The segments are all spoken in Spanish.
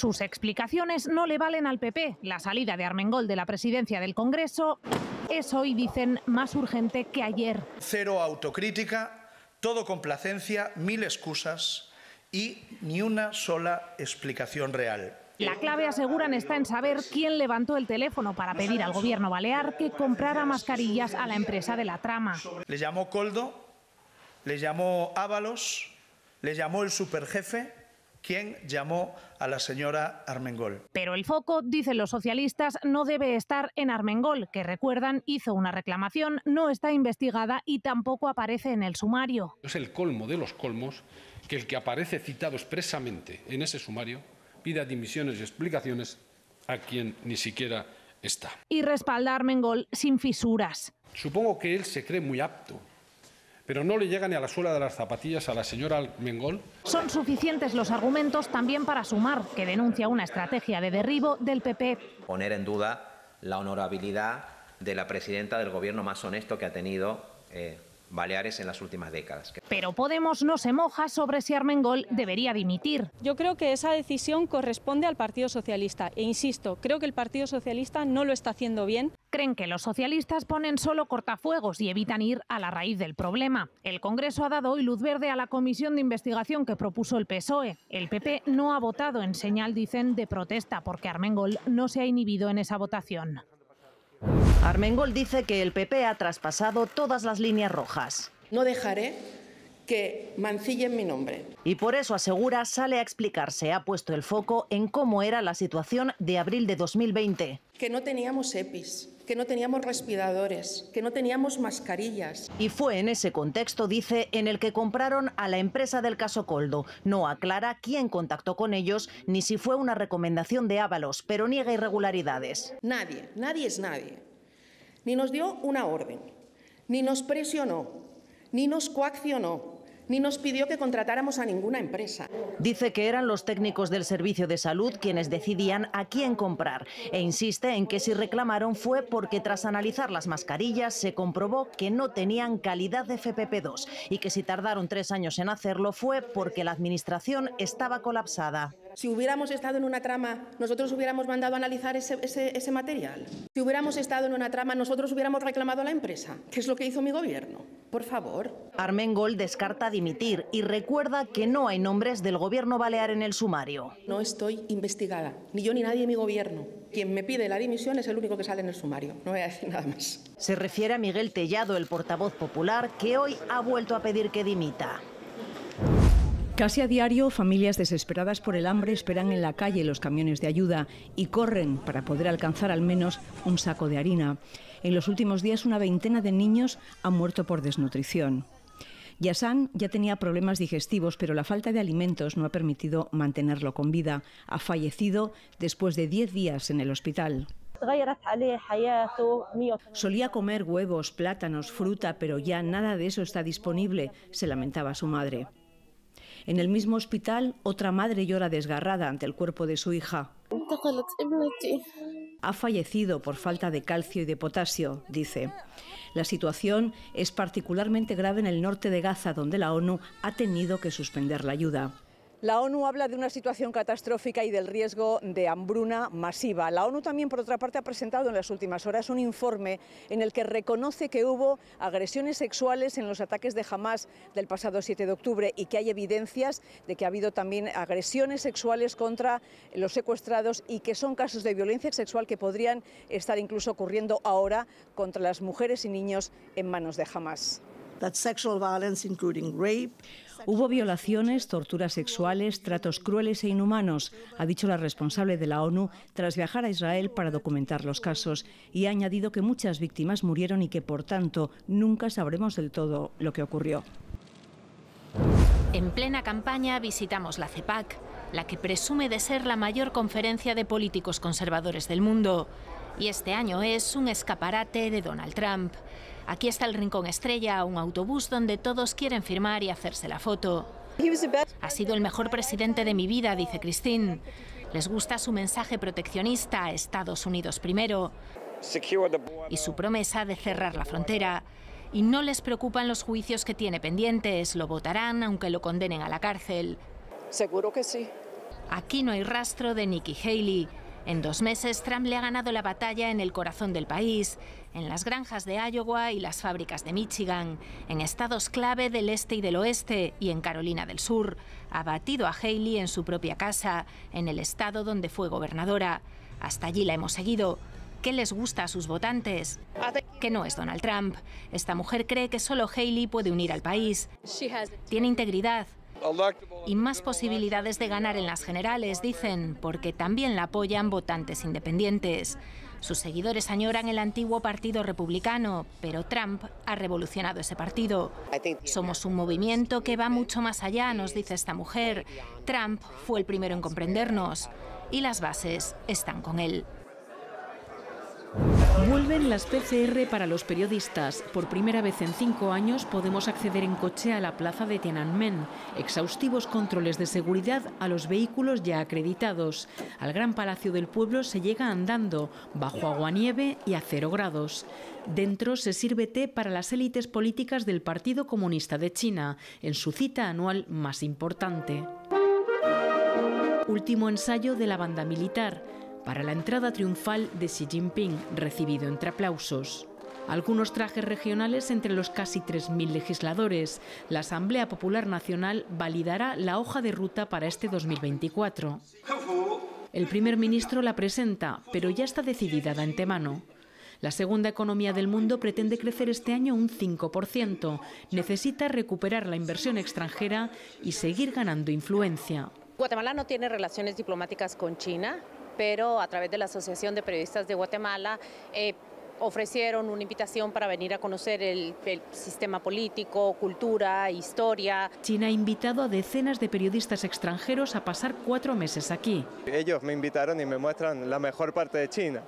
Sus explicaciones no le valen al PP. La salida de Armengol de la presidencia del Congreso es hoy, dicen, más urgente que ayer. Cero autocrítica, todo complacencia, mil excusas y ni una sola explicación real. La clave, aseguran, está en saber quién levantó el teléfono para pedir al gobierno balear que comprara mascarillas a la empresa de la trama. Le llamó Coldo, le llamó Ábalos, le llamó el superjefe ¿Quién llamó a la señora Armengol. Pero el foco, dicen los socialistas, no debe estar en Armengol, que recuerdan hizo una reclamación, no está investigada y tampoco aparece en el sumario. Es el colmo de los colmos que el que aparece citado expresamente en ese sumario pida dimisiones y explicaciones a quien ni siquiera está. Y respalda Armengol sin fisuras. Supongo que él se cree muy apto pero no le llega ni a la suela de las zapatillas a la señora Mengol. Son suficientes los argumentos también para sumar, que denuncia una estrategia de derribo del PP. Poner en duda la honorabilidad de la presidenta del gobierno más honesto que ha tenido eh, Baleares en las últimas décadas. Pero Podemos no se moja sobre si Armengol debería dimitir. Yo creo que esa decisión corresponde al Partido Socialista e insisto, creo que el Partido Socialista no lo está haciendo bien. Creen que los socialistas ponen solo cortafuegos y evitan ir a la raíz del problema. El Congreso ha dado hoy luz verde a la comisión de investigación que propuso el PSOE. El PP no ha votado en señal, dicen, de protesta porque Armengol no se ha inhibido en esa votación. Armengol dice que el PP ha traspasado todas las líneas rojas. No dejaré que mancillen mi nombre. Y por eso asegura, sale a explicarse, ha puesto el foco en cómo era la situación de abril de 2020. Que no teníamos EPIs, que no teníamos respiradores, que no teníamos mascarillas. Y fue en ese contexto, dice, en el que compraron a la empresa del caso Coldo. No aclara quién contactó con ellos ni si fue una recomendación de Ávalos, pero niega irregularidades. Nadie, nadie es nadie ni nos dio una orden, ni nos presionó, ni nos coaccionó, ni nos pidió que contratáramos a ninguna empresa. Dice que eran los técnicos del servicio de salud quienes decidían a quién comprar e insiste en que si reclamaron fue porque tras analizar las mascarillas se comprobó que no tenían calidad de FPP2 y que si tardaron tres años en hacerlo fue porque la administración estaba colapsada. Si hubiéramos estado en una trama, nosotros hubiéramos mandado a analizar ese, ese, material. Si hubiéramos estado en una trama, nosotros hubiéramos reclamado a la empresa, que es lo que hizo mi gobierno. Por favor. Armengol descarta dimitir y recuerda que no hay nombres del gobierno balear en el sumario. No estoy investigada, ni yo ni nadie en mi gobierno. Quien me pide la dimisión es el único que sale en el sumario. No voy a decir nada más. Se refiere a Miguel Tellado, el portavoz popular, que hoy ha vuelto a pedir que dimita. Casi a diario, familias desesperadas por el hambre esperan en la calle los camiones de ayuda y corren para poder alcanzar al menos un saco de harina. En los últimos días, una veintena de niños han muerto por desnutrición. Yasan ya tenía problemas digestivos, pero la falta de alimentos no ha permitido mantenerlo con vida. Ha fallecido después de 10 días en el hospital. Solía comer huevos, plátanos, fruta, pero ya nada de eso está disponible, se lamentaba su madre. En el mismo hospital, otra madre llora desgarrada ante el cuerpo de su hija. Ha fallecido por falta de calcio y de potasio, dice. La situación es particularmente grave en el norte de Gaza, donde la ONU ha tenido que suspender la ayuda. La ONU habla de una situación catastrófica y del riesgo de hambruna masiva. La ONU también, por otra parte, ha presentado en las últimas horas un informe en el que reconoce que hubo agresiones sexuales en los ataques de Hamas del pasado 7 de octubre y que hay evidencias de que ha habido también agresiones sexuales contra los secuestrados y que son casos de violencia sexual que podrían estar incluso ocurriendo ahora contra las mujeres y niños en manos de Hamas. Hubo violaciones, torturas sexuales, tratos crueles e inhumanos, ha dicho la responsable de la ONU tras viajar a Israel para documentar los casos, y ha añadido que muchas víctimas murieron y que, por tanto, nunca sabremos del todo lo que ocurrió. En plena campaña visitamos la CEPAC, la que presume de ser la mayor conferencia de políticos conservadores del mundo, y este año es un escaparate de Donald Trump. Aquí está el Rincón Estrella, un autobús donde todos quieren firmar y hacerse la foto. Ha sido el mejor presidente de mi vida, dice Christine. Les gusta su mensaje proteccionista, Estados Unidos primero, y su promesa de cerrar la frontera. Y no les preocupan los juicios que tiene pendientes, lo votarán aunque lo condenen a la cárcel. Seguro que sí. Aquí no hay rastro de Nikki Haley. En dos meses, Trump le ha ganado la batalla en el corazón del país, en las granjas de Iowa y las fábricas de Michigan, en estados clave del este y del oeste y en Carolina del Sur. Ha batido a Haley en su propia casa, en el estado donde fue gobernadora. Hasta allí la hemos seguido. ¿Qué les gusta a sus votantes? Que no es Donald Trump. Esta mujer cree que solo Haley puede unir al país. Tiene integridad, y más posibilidades de ganar en las generales, dicen, porque también la apoyan votantes independientes. Sus seguidores añoran el antiguo Partido Republicano, pero Trump ha revolucionado ese partido. Somos un movimiento que va mucho más allá, nos dice esta mujer. Trump fue el primero en comprendernos y las bases están con él. Vuelven las PCR para los periodistas. Por primera vez en cinco años podemos acceder en coche a la plaza de Tiananmen. Exhaustivos controles de seguridad a los vehículos ya acreditados. Al Gran Palacio del Pueblo se llega andando, bajo agua nieve y a cero grados. Dentro se sirve té para las élites políticas del Partido Comunista de China, en su cita anual más importante. Último ensayo de la banda militar para la entrada triunfal de Xi Jinping, recibido entre aplausos. Algunos trajes regionales entre los casi 3.000 legisladores. La Asamblea Popular Nacional validará la hoja de ruta para este 2024. El primer ministro la presenta, pero ya está decidida de antemano. La segunda economía del mundo pretende crecer este año un 5%. Necesita recuperar la inversión extranjera y seguir ganando influencia. Guatemala no tiene relaciones diplomáticas con China, pero a través de la Asociación de Periodistas de Guatemala eh, ofrecieron una invitación para venir a conocer el, sistema político, cultura, historia. China ha invitado a decenas de periodistas extranjeros a pasar cuatro meses aquí. Ellos me invitaron y me muestran la mejor parte de China.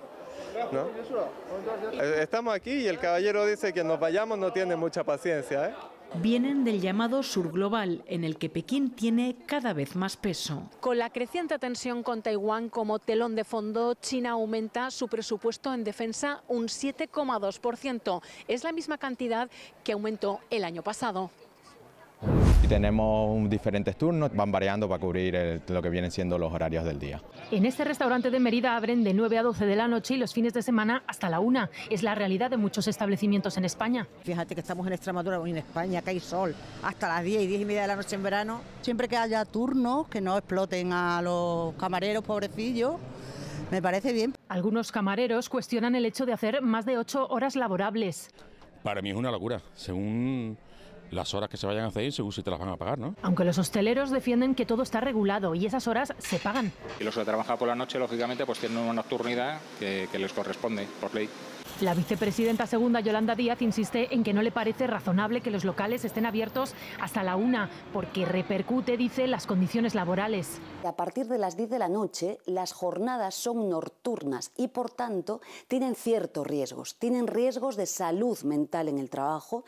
Eh, estamos aquí y el caballero dice que nos vayamos, no tiene mucha paciencia. ¿eh? vienen del llamado sur global, en el que Pekín tiene cada vez más peso. Con la creciente tensión con Taiwán como telón de fondo, China aumenta su presupuesto en defensa un 7,2%. Es la misma cantidad que aumentó el año pasado. Tenemos diferentes turnos, van variando para cubrir lo que vienen siendo los horarios del día. En este restaurante de Mérida abren de 9 a 12 de la noche y los fines de semana hasta la 1. Es la realidad de muchos establecimientos en España. Fíjate que estamos en Extremadura, en España, que hay sol hasta las 10 y 10 y media de la noche en verano. Siempre que haya turnos que no exploten a los camareros pobrecillos, me parece bien. Algunos camareros cuestionan el hecho de hacer más de ocho horas laborables. Para mí es una locura. Según las horas que se vayan a hacer según si te las van a pagar, ¿no? Aunque los hosteleros defienden que todo está regulado y esas horas se pagan. Y los que trabajan por la noche, lógicamente, pues tienen una nocturnidad que les corresponde por ley. La vicepresidenta segunda, Yolanda Díaz, insiste en que no le parece razonable que los locales estén abiertos hasta la una, porque repercute, dice, las condiciones laborales. A partir de las 10 de la noche, las jornadas son nocturnas y, por tanto, tienen ciertos riesgos. Tienen riesgos de salud mental en el trabajo,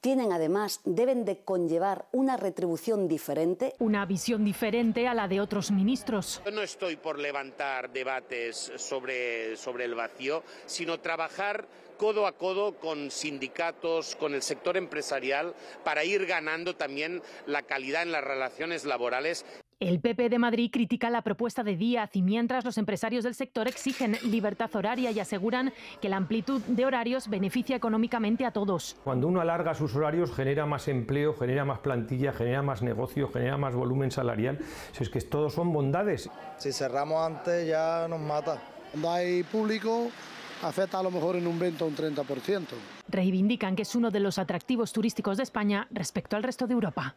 tienen además, deben de conllevar una retribución diferente. Una visión diferente a la de otros ministros. no estoy por levantar debates sobre, sobre el vacío, sino trabajar codo a codo con sindicatos, con el sector empresarial, para ir ganando también la calidad en las relaciones laborales. El PP de Madrid critica la propuesta de Díaz y mientras los empresarios del sector exigen libertad horaria y aseguran que la amplitud de horarios beneficia económicamente a todos. Cuando uno alarga sus horarios genera más empleo, genera más plantilla, genera más negocio, genera más volumen salarial. Si es que todos son bondades. Si cerramos antes ya nos mata. Cuando hay público afecta a lo mejor en un 20 o un 30%. Reivindican que es uno de los atractivos turísticos de España respecto al resto de Europa.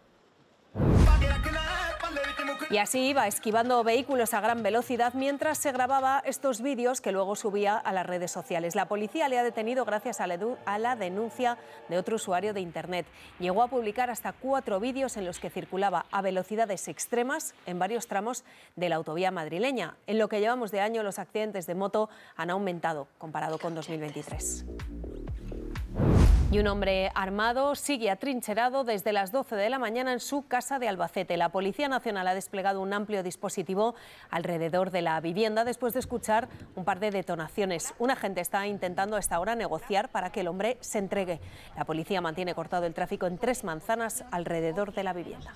Y así iba esquivando vehículos a gran velocidad mientras se grababa estos vídeos que luego subía a las redes sociales. La policía le ha detenido gracias a la, denuncia de otro usuario de Internet. Llegó a publicar hasta cuatro vídeos en los que circulaba a velocidades extremas en varios tramos de la autovía madrileña. En lo que llevamos de año, los accidentes de moto han aumentado comparado con 2023. Y un hombre armado sigue atrincherado desde las 12 de la mañana en su casa de Albacete. La Policía Nacional ha desplegado un amplio dispositivo alrededor de la vivienda después de escuchar un par de detonaciones. Un agente está intentando hasta ahora negociar para que el hombre se entregue. La policía mantiene cortado el tráfico en tres manzanas alrededor de la vivienda.